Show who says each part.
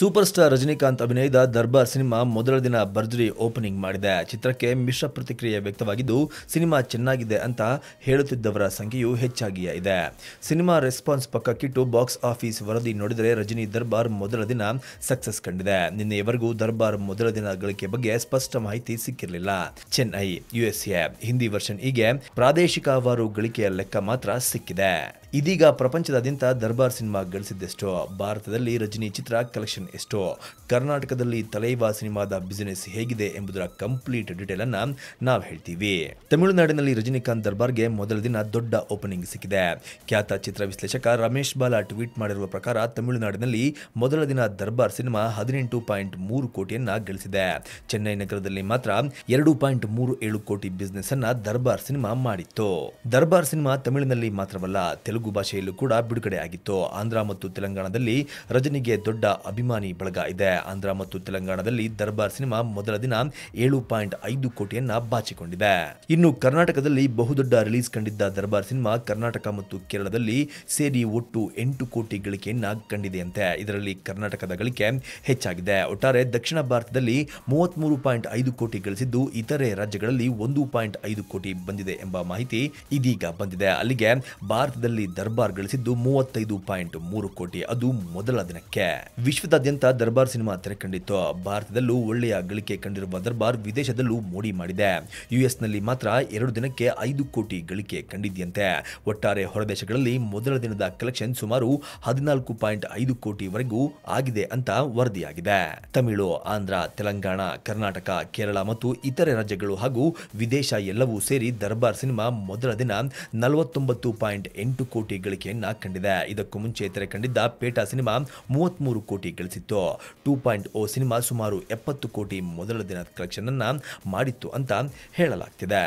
Speaker 1: super star Rajinikanth ಅಭಿನಯದ ದರ್ಬಾರ್ cinema ಮೊದಲ ದಿನ ಭರ್ಜರಿ ಓಪನಿಂಗ್ ಮಾಡಿದೆ ಚಿತ್ರಕ್ಕೆ ಮಿಶ್ರ ಪ್ರತಿಕ್ರಿಯೆ ವ್ಯಕ್ತವಾಗಿದ್ದು ಸಿನಿಮಾ ಚೆನ್ನಾಗಿದೆ ಅಂತ ಹೇಳುತ್ತಿದ್ದವರ ಸಂಖ್ಯೆಯೂ ಹೆಚ್ಚಾಗಿಯೇ ಇದೆ ಸಿನಿಮಾ ರೆಸ್ಪಾನ್ಸ್ ಪಕ್ಕಕ್ಕಿಟ್ಟು ಬಾಕ್ಸ್ ಆಫೀಸ್ ವರದಿ ನೋಡಿದರೆ ರಜನಿ ದರ್ಬಾರ್ ಮೊದಲ ದಿನ ಸಕ್ಸಸ್ ಕಂಡಿದೆ ನಿನ್ನೆಯವರೆಗೂ ದರ್ಬಾರ್ ಮೊದಲ ದಿನ ಗಳಿಕೆ ಬಗ್ಗೆ ಸ್ಪಷ್ಟ ಮಾಹಿತಿ ಸಿಕ್ಕಿರಲಿಲ್ಲ ಚೆನ್ನೈ ಯುಎಸ್ಎ ಹಿಂದಿ ವರ್ಷನ್ ಹೀಗೆ ಪ್ರಾದೇಶಿಕವಾರು ಗಳಿಕೆಯ ಲೆಕ್ಕ ಮಾತ್ರ ಸಿಕ್ಕಿದೆ ಇದೀಗ ಪ್ರಪಂಚದಾದ್ಯಂತ ದರ್ಬಾರ್ ಸಿನಿಮಾ ಗಳಿಸಿದ್ದೆಷ್ಟೋ ಭಾರತದಲ್ಲಿ ರಜನಿ ಚಿತ್ರ ಕಲೆಕ್ಷನ್ ಎಷ್ಟೋ ಕರ್ನಾಟಕದಲ್ಲಿ ತಲೈವಾ ಸಿನಿಮಾದ ಬಿಸಿನೆಸ್ ಹೇಗಿದೆ ಎಂಬುದರ ಕಂಪ್ಲೀಟ್ ಡೀಟೇಲ್ ಅನ್ನ ನಾವು ಹೇಳ್ತೀವಿ ತಮಿಳುನಾಡಿನಲ್ಲಿ ರಜನಿಕಾಂತ್ ದರ್ಬಾರ್ಗೆ ಮೊದಲ ದಿನ ದೊಡ್ಡ ಓಪನಿಂಗ್ ಸಿಕ್ಕಿದೆ ಖ್ಯಾತ ಚಿತ್ರ ವಿಶ್ಲೇಷಕ ರಮೇಶ್ ಬಾಲಾ ಟ್ವೀಟ್ ಮಾಡಿರುವ ಪ್ರಕಾರ ತಮಿಳುನಾಡಿನಲ್ಲಿ ಮೊದಲ ದಿನ ದರ್ಬಾರ್ ಸಿನಿಮಾ ಹದಿನೆಂಟು ಪಾಯಿಂಟ್ ಮೂರು ಕೋಟಿಯನ್ನ ಗಳಿಸಿದೆ ಚೆನ್ನೈ ನಗರದಲ್ಲಿ ಮಾತ್ರ ಎರಡು ಪಾಯಿಂಟ್ ಮೂರು ಏಳು ಕೋಟಿ ಬಿಸಿನೆಸ್ ಅನ್ನ ದರ್ಬಾರ್ ಸಿನಿಮಾ ಮಾಡಿತ್ತು ದರ್ಬಾರ್ ಸಿನಿಮಾ ತಮಿಳಿನಲ್ಲಿ ಮಾತ್ರವಲ್ಲ ತೆಲುಗು ತೆಲುಗು ಭಾಷೆಯಲ್ಲೂ ಕೂಡ ಬಿಡುಗಡೆಯಾಗಿತ್ತು ಆಂಧ್ರ ಮತ್ತು ತೆಲಂಗಾಣದಲ್ಲಿ ರಜನಿಗೆ ದೊಡ್ಡ ಅಭಿಮಾನಿ ಬಳಗ ಇದೆ ಆಂಧ್ರ ಮತ್ತು ತೆಲಂಗಾಣದಲ್ಲಿ ದರ್ಬಾರ್ ಸಿನಿಮಾ ಮೊದಲ ದಿನ ಏಳು ಪಾಯಿಂಟ್ ಐದು ಕೋಟಿಯನ್ನ ಬಾಚಿಕೊಂಡಿದೆ ಇನ್ನು ಕರ್ನಾಟಕದಲ್ಲಿ ಬಹುದೊಡ್ಡ ರಿಲೀಸ್ ಕಂಡಿದ್ದ ದರ್ಬಾರ್ ಸಿನಿಮಾ ಕರ್ನಾಟಕ ಮತ್ತು ಕೇರಳದಲ್ಲಿ ಸೇರಿ ಒಟ್ಟು ಎಂಟು ಕೋಟಿ ಗಳಿಕೆಯನ್ನ ಕಂಡಿದೆಯಂತೆ ಇದರಲ್ಲಿ ಕರ್ನಾಟಕದ ಗಳಿಕೆ ಹೆಚ್ಚಾಗಿದೆ ಒಟ್ಟಾರೆ ದಕ್ಷಿಣ ಭಾರತದಲ್ಲಿ ಮೂವತ್ಮೂರು ಪಾಯಿಂಟ್ ಐದು ಕೋಟಿ ಗಳಿಸಿದ್ದು ಇತರೆ ರಾಜ್ಯಗಳಲ್ಲಿ ಒಂದು ಪಾಯಿಂಟ್ ಐದು ಕೋಟಿ ಬಂದಿದೆ ಎಂಬ ಮಾಹಿತಿ ಇದೀಗ ಬಂದಿದೆ ಅಲ್ಲಿಗೆ ಭಾರತದಲ್ಲಿ ದರ್ಬಾರ್ ಗಳಿಸಿದ್ದು ಮೂವತ್ತೈದು ಪಾಯಿಂಟ್ ಮೂರು ಕೋಟಿ ಅದು ಮೊದಲ ದಿನಕ್ಕೆ ವಿಶ್ವದಾದ್ಯಂತ ದರ್ಬಾರ್ ಸಿನಿಮಾ ತೆರೆ ಕಂಡಿತ್ತು ಭಾರತದಲ್ಲೂ ಒಳ್ಳೆಯ ಗಳಿಕೆ ಕಂಡಿರುವ ದರ್ಬಾರ್ ವಿದೇಶದಲ್ಲೂ ಮೋಡಿ ಮಾಡಿದೆ ಯುಎಸ್ನಲ್ಲಿ ಮಾತ್ರ ಎರಡು ದಿನಕ್ಕೆ ಐದು ಕೋಟಿ ಗಳಿಕೆ ಕಂಡಿದೆಯಂತೆ ಒಟ್ಟಾರೆ ಹೊರದೇಶಗಳಲ್ಲಿ ಮೊದಲ ದಿನದ ಕಲೆಕ್ಷನ್ ಸುಮಾರು ಹದಿನಾಲ್ಕು ಪಾಯಿಂಟ್ ಐದು ವರೆಗೂ ಆಗಿದೆ ಅಂತ ವರದಿಯಾಗಿದೆ ತಮಿಳು ಆಂಧ್ರ ತೆಲಂಗಾಣ ಕರ್ನಾಟಕ ಕೇರಳ ಮತ್ತು ಇತರೆ ರಾಜ್ಯಗಳು ಹಾಗೂ ವಿದೇಶ ಎಲ್ಲವೂ ಸೇರಿ ದರ್ಬಾರ್ ಸಿನಿಮಾ ಮೊದಲ ದಿನ ನಲವತ್ತೊಂಬತ್ತು ಪಾಯಿಂಟ್ ಎಂಟು ಕೋಟಿ ಗಳಿಕೆಯನ್ನ ಕಂಡಿದೆ ಇದಕ್ಕೂ ಮುಂಚೆ ತೆರೆ ಕಂಡಿದ್ದ ಪೇಟಾ ಸಿನಿಮಾ ಮೂವತ್ಮೂರು ಕೋಟಿ ಗಳಿಸಿತ್ತು ಟೂ ಪಾಯಿಂಟ್ ಓ ಸಿನಿಮಾ ಸುಮಾರು ಎಪ್ಪತ್ತು ಕೋಟಿ ಮೊದಲ ದಿನ ಕಲೆಕ್ಷನ್ ಅನ್ನ ಮಾಡಿತ್ತು ಅಂತ ಹೇಳಲಾಗ್ತಿದೆ